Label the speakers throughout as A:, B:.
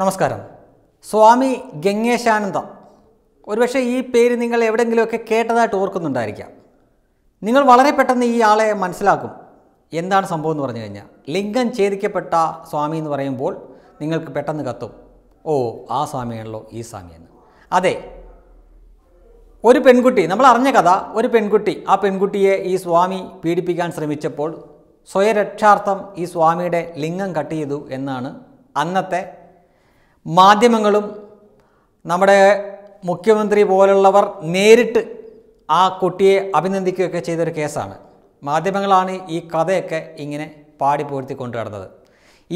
A: നമസ്കാരം സ്വാമി ഗംഗേശാനന്ദ ഒരുപക്ഷെ ഈ പേര് നിങ്ങൾ എവിടെയെങ്കിലുമൊക്കെ കേട്ടതായിട്ട് ഓർക്കുന്നുണ്ടായിരിക്കാം നിങ്ങൾ വളരെ പെട്ടെന്ന് ഈ ആളെ മനസ്സിലാക്കും എന്താണ് സംഭവം എന്ന് പറഞ്ഞു കഴിഞ്ഞാൽ ലിംഗം ഛേദിക്കപ്പെട്ട സ്വാമി എന്ന് പറയുമ്പോൾ നിങ്ങൾക്ക് പെട്ടെന്ന് കത്തും ഓ ആ സ്വാമിയാണല്ലോ ഈ സ്വാമിയെന്ന് അതെ ഒരു പെൺകുട്ടി നമ്മൾ അറിഞ്ഞ കഥ ഒരു പെൺകുട്ടി ആ പെൺകുട്ടിയെ ഈ സ്വാമി പീഡിപ്പിക്കാൻ ശ്രമിച്ചപ്പോൾ സ്വയരക്ഷാർത്ഥം ഈ സ്വാമിയുടെ ലിംഗം കട്ട് ചെയ്തു എന്നാണ് അന്നത്തെ മാധ്യമങ്ങളും നമ്മുടെ മുഖ്യമന്ത്രി പോലുള്ളവർ നേരിട്ട് ആ കുട്ടിയെ അഭിനന്ദിക്കുകയൊക്കെ ചെയ്തൊരു കേസാണ് മാധ്യമങ്ങളാണ് ഈ കഥയൊക്കെ ഇങ്ങനെ പാടിപ്പോഴ്ത്തി കൊണ്ടു നടന്നത്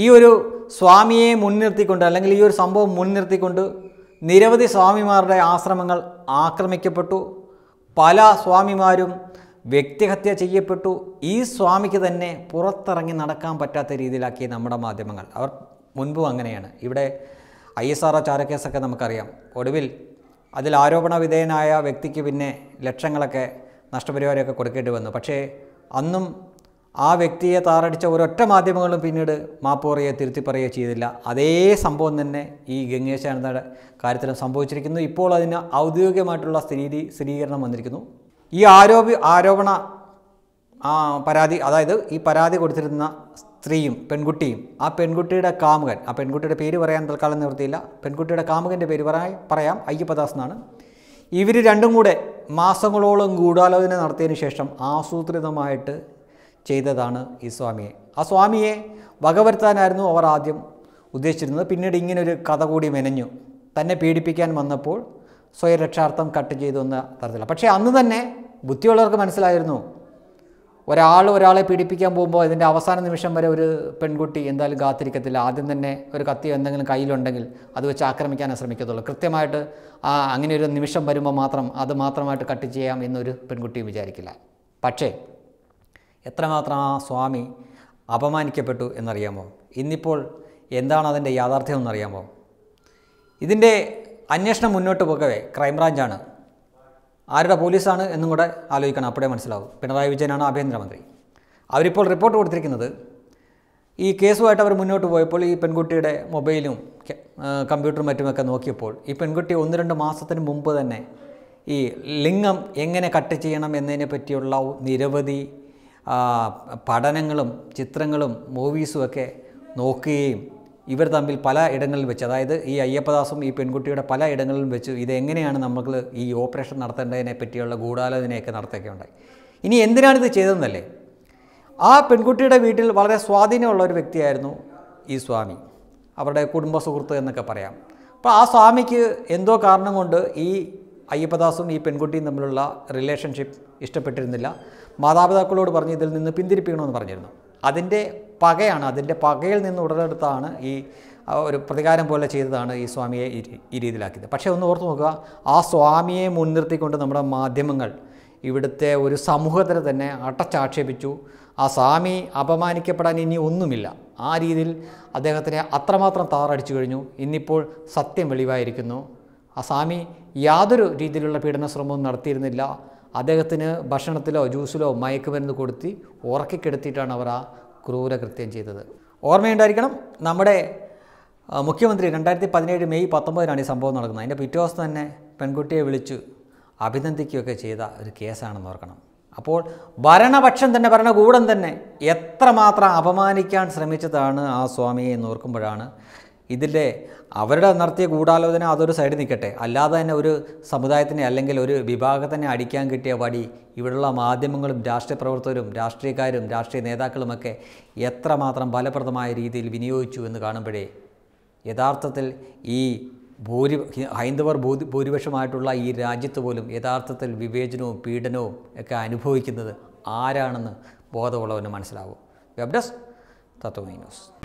A: ഈ ഒരു സ്വാമിയെ മുൻനിർത്തിക്കൊണ്ട് അല്ലെങ്കിൽ ഈ ഒരു സംഭവം മുൻനിർത്തിക്കൊണ്ട് നിരവധി സ്വാമിമാരുടെ ആശ്രമങ്ങൾ ആക്രമിക്കപ്പെട്ടു പല സ്വാമിമാരും വ്യക്തിഹത്യ ചെയ്യപ്പെട്ടു ഈ സ്വാമിക്ക് തന്നെ പുറത്തിറങ്ങി നടക്കാൻ പറ്റാത്ത രീതിയിലാക്കി നമ്മുടെ മാധ്യമങ്ങൾ അവർ മുൻപും അങ്ങനെയാണ് ഇവിടെ ഐ എസ് ആർ ഒ ചാരക്കേസൊക്കെ നമുക്കറിയാം ഒടുവിൽ അതിൽ ആരോപണ വിധേയനായ വ്യക്തിക്ക് പിന്നെ ലക്ഷങ്ങളൊക്കെ നഷ്ടപരിഹാരമൊക്കെ കൊടുക്കേണ്ടി വന്നു പക്ഷേ അന്നും ആ വ്യക്തിയെ താറടിച്ച ഒരൊറ്റ മാധ്യമങ്ങളും പിന്നീട് മാപ്പ് പറയുകയോ തിരുത്തി പറയുകയോ ചെയ്തില്ല അതേ സംഭവം തന്നെ ഈ ഗംഗേശാനന്ദയുടെ കാര്യത്തിലും സംഭവിച്ചിരിക്കുന്നു ഇപ്പോൾ അതിന് ഔദ്യോഗികമായിട്ടുള്ള സ്ഥിതി സ്ഥിരീകരണം വന്നിരിക്കുന്നു ഈ ആരോപി ആരോപണ പരാതി അതായത് ഈ പരാതി കൊടുത്തിരുന്ന സ്ത്രീയും പെൺകുട്ടിയും ആ പെൺകുട്ടിയുടെ കാമുകൻ ആ പെൺകുട്ടിയുടെ പേര് പറയാൻ തൽക്കാലം നിവൃത്തിയില്ല പെൺകുട്ടിയുടെ കാമുകൻ്റെ പേര് പറയാൻ പറയാം അയ്യപ്പദാസ് എന്നാണ് ഇവർ രണ്ടും കൂടെ മാസങ്ങളോളം ഗൂഢാലോചന നടത്തിയതിന് ശേഷം ആസൂത്രിതമായിട്ട് ചെയ്തതാണ് ഈ സ്വാമിയെ ആ സ്വാമിയെ വകവരുത്താനായിരുന്നു അവർ ആദ്യം ഉദ്ദേശിച്ചിരുന്നത് പിന്നീട് ഇങ്ങനൊരു കഥ കൂടി മെനഞ്ഞു തന്നെ പീഡിപ്പിക്കാൻ വന്നപ്പോൾ സ്വയരക്ഷാർത്ഥം കട്ട് ചെയ്തു എന്ന തരത്തിലാണ് പക്ഷേ അന്ന് തന്നെ ബുദ്ധിയുള്ളവർക്ക് മനസ്സിലായിരുന്നു ഒരാൾ ഒരാളെ പീഡിപ്പിക്കാൻ പോകുമ്പോൾ ഇതിൻ്റെ അവസാന നിമിഷം വരെ ഒരു പെൺകുട്ടി എന്തായാലും കാത്തിരിക്കത്തില്ല ആദ്യം തന്നെ ഒരു കത്തിയോ എന്തെങ്കിലും കയ്യിലുണ്ടെങ്കിൽ അത് വെച്ച് ആക്രമിക്കാനേ ശ്രമിക്കത്തുള്ളൂ കൃത്യമായിട്ട് ആ അങ്ങനെ ഒരു നിമിഷം വരുമ്പോൾ മാത്രം അത് മാത്രമായിട്ട് കട്ട് ചെയ്യാം എന്നൊരു പെൺകുട്ടിയും വിചാരിക്കില്ല പക്ഷേ എത്രമാത്രം ആ സ്വാമി അപമാനിക്കപ്പെട്ടു എന്നറിയാമോ ഇന്നിപ്പോൾ എന്താണ് അതിൻ്റെ യാഥാർത്ഥ്യം എന്നറിയാമോ ഇതിൻ്റെ അന്വേഷണം മുന്നോട്ട് പോകവേ ക്രൈംബ്രാഞ്ചാണ് ആരുടെ പോലീസാണ് എന്നും കൂടെ ആലോചിക്കണം അപ്പോഴേ മനസ്സിലാവും പിണറായി വിജയനാണ് ആഭ്യന്തരമന്ത്രി അവരിപ്പോൾ റിപ്പോർട്ട് കൊടുത്തിരിക്കുന്നത് ഈ കേസുമായിട്ട് അവർ മുന്നോട്ട് പോയപ്പോൾ ഈ പെൺകുട്ടിയുടെ മൊബൈലും കമ്പ്യൂട്ടറും മറ്റുമൊക്കെ നോക്കിയപ്പോൾ ഈ പെൺകുട്ടി ഒന്ന് രണ്ട് മാസത്തിന് മുമ്പ് തന്നെ ഈ ലിംഗം എങ്ങനെ കട്ട് ചെയ്യണം എന്നതിനെ പറ്റിയുള്ള നിരവധി പഠനങ്ങളും ചിത്രങ്ങളും മൂവീസും ഒക്കെ നോക്കുകയും ഇവർ തമ്മിൽ പല ഇടങ്ങളിൽ വെച്ച് അതായത് ഈ അയ്യപ്പദാസും ഈ പെൺകുട്ടിയുടെ പല ഇടങ്ങളിലും വെച്ച് ഇതെങ്ങനെയാണ് നമുക്ക് ഈ ഓപ്പറേഷൻ നടത്തേണ്ടതിനെ പറ്റിയുള്ള ഗൂഢാലോചനയൊക്കെ നടത്തുകയുണ്ടായി ഇനി എന്തിനാണ് ഇത് ചെയ്തതെന്നല്ലേ ആ പെൺകുട്ടിയുടെ വീട്ടിൽ വളരെ സ്വാധീനമുള്ള ഒരു വ്യക്തിയായിരുന്നു ഈ സ്വാമി അവരുടെ കുടുംബ സുഹൃത്ത് എന്നൊക്കെ പറയാം അപ്പോൾ ആ സ്വാമിക്ക് എന്തോ കാരണം കൊണ്ട് ഈ അയ്യപ്പദാസും ഈ പെൺകുട്ടിയും തമ്മിലുള്ള റിലേഷൻഷിപ്പ് ഇഷ്ടപ്പെട്ടിരുന്നില്ല മാതാപിതാക്കളോട് പറഞ്ഞ് ഇതിൽ നിന്ന് പിന്തിരിപ്പിക്കണമെന്ന് പറഞ്ഞിരുന്നു അതിൻ്റെ പകയാണ് അതിൻ്റെ പകയിൽ നിന്ന് ഉടലെടുത്താണ് ഈ ഒരു പ്രതികാരം പോലെ ചെയ്തതാണ് ഈ സ്വാമിയെ ഈ രീതിയിലാക്കിയത് പക്ഷേ ഒന്ന് ഓർത്ത് നോക്കുക ആ സ്വാമിയെ മുൻനിർത്തിക്കൊണ്ട് നമ്മുടെ മാധ്യമങ്ങൾ ഇവിടുത്തെ ഒരു സമൂഹത്തിൽ തന്നെ അടച്ചാക്ഷേപിച്ചു ആ സ്വാമി അപമാനിക്കപ്പെടാൻ ഇനി ഒന്നുമില്ല ആ രീതിയിൽ അദ്ദേഹത്തിനെ അത്രമാത്രം താറടിച്ചു കഴിഞ്ഞു ഇന്നിപ്പോൾ സത്യം വെളിവായിരിക്കുന്നു ആ സ്വാമി യാതൊരു രീതിയിലുള്ള പീഡന ശ്രമവും നടത്തിയിരുന്നില്ല അദ്ദേഹത്തിന് ഭക്ഷണത്തിലോ ജ്യൂസിലോ മയക്കുമരുന്ന് കൊടുത്തി ഉറക്കിക്കെടുത്തിയിട്ടാണ് അവർ ആ ക്രൂരകൃത്യം ചെയ്തത് ഓർമ്മയുണ്ടായിരിക്കണം നമ്മുടെ മുഖ്യമന്ത്രി രണ്ടായിരത്തി പതിനേഴ് മെയ് പത്തൊമ്പതിനാണ് ഈ സംഭവം നടക്കുന്നത് അതിൻ്റെ പിറ്റേ ദിവസം തന്നെ പെൺകുട്ടിയെ വിളിച്ചു അഭിനന്ദിക്കുകയൊക്കെ ചെയ്ത ഒരു കേസാണെന്ന് ഓർക്കണം അപ്പോൾ ഭരണപക്ഷം തന്നെ ഭരണകൂടം തന്നെ എത്രമാത്രം അപമാനിക്കാൻ ശ്രമിച്ചതാണ് ആ സ്വാമിയെ എന്ന് ഓർക്കുമ്പോഴാണ് ഇതിൻ്റെ അവരുടെ നടത്തിയ ഗൂഢാലോചന അതൊരു സൈഡിൽ നിൽക്കട്ടെ അല്ലാതെ തന്നെ ഒരു സമുദായത്തിനെ അല്ലെങ്കിൽ ഒരു വിഭാഗത്തിനെ അടിക്കാൻ കിട്ടിയ വടി ഇവിടെയുള്ള മാധ്യമങ്ങളും രാഷ്ട്രീയ പ്രവർത്തകരും രാഷ്ട്രീയക്കാരും രാഷ്ട്രീയ നേതാക്കളുമൊക്കെ എത്രമാത്രം ഫലപ്രദമായ രീതിയിൽ വിനിയോഗിച്ചു എന്ന് കാണുമ്പോഴേ യഥാർത്ഥത്തിൽ ഈ ഭൂരി ഹൈന്ദവർ ഭൂരിപക്ഷമായിട്ടുള്ള ഈ രാജ്യത്ത് പോലും യഥാർത്ഥത്തിൽ വിവേചനവും പീഡനവും ഒക്കെ അനുഭവിക്കുന്നത് ആരാണെന്ന് ബോധമുള്ളവന് മനസ്സിലാവും വെബ്ഡസ് ഡെസ്ക് തത്വമൈ ന്യൂസ്